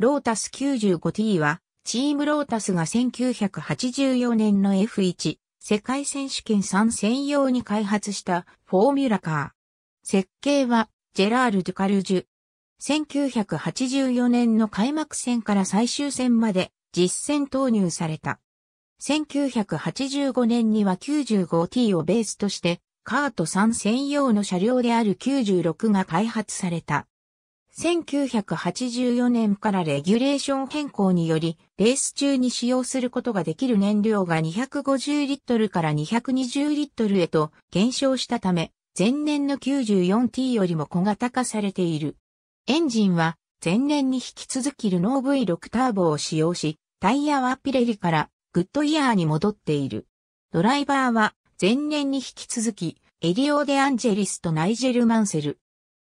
ロータス 95T は、チームロータスが1984年の F1 世界選手権3専用に開発したフォーミュラカー。設計はジェラール・ドゥ・カルジュ。1984年の開幕戦から最終戦まで実戦投入された。1985年には 95T をベースとしてカート3専用の車両である96が開発された。1984年からレギュレーション変更により、レース中に使用することができる燃料が250リットルから220リットルへと減少したため、前年の 94T よりも小型化されている。エンジンは前年に引き続きルノー V6 ターボを使用し、タイヤはピレリからグッドイヤーに戻っている。ドライバーは前年に引き続きエリオ・デ・アンジェリスとナイジェル・マンセル。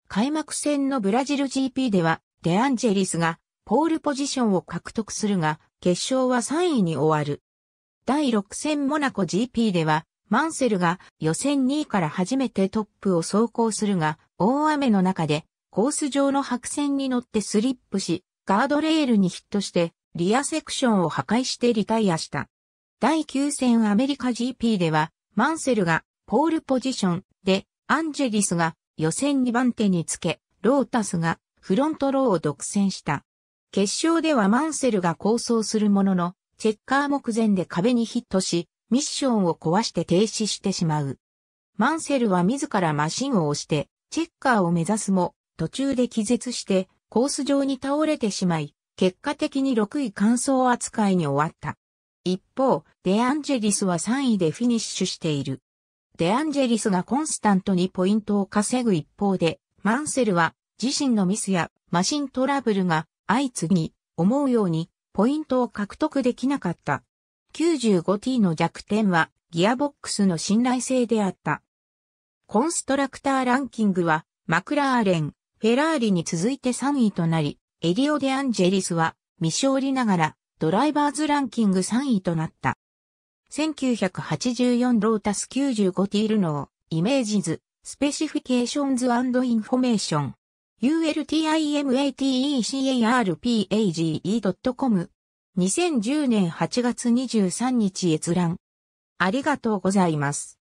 開幕戦のブラジル GP では、デアンジェリスが、ポールポジションを獲得するが、決勝は3位に終わる。第6戦モナコ GP では、マンセルが予選2位から初めてトップを走行するが、大雨の中で、コース上の白線に乗ってスリップし、ガードレールにヒットして、リアセクションを破壊してリタイアした。第9戦アメリカ GP では、マンセルがポールポジションで、アンジェリスが予選2番手につけ、ロータスがフロントローを独占した。決勝ではマンセルが構想するものの、チェッカー目前で壁にヒットし、ミッションを壊して停止してしまう。マンセルは自らマシンを押して、チェッカーを目指すも、途中で気絶して、コース上に倒れてしまい、結果的に6位完走扱いに終わった。一方、デアンジェリスは3位でフィニッシュしている。デアンジェリスがコンスタントにポイントを稼ぐ一方で、マンセルは自身のミスやマシントラブルが相次ぎ、思うようにポイントを獲得できなかった。95T の弱点はギアボックスの信頼性であった。コンストラクターランキングはマクラーレン、フェラーリに続いて3位となり、エリオ・デアンジェリスは未勝利ながらドライバーズランキング3位となった。1984ロータス9 5ールノー、イメージズ、スペシフィケーションズインフォメーション。u l t i m a t e c a r p a g e c o m 2010年8月23日閲覧。ありがとうございます。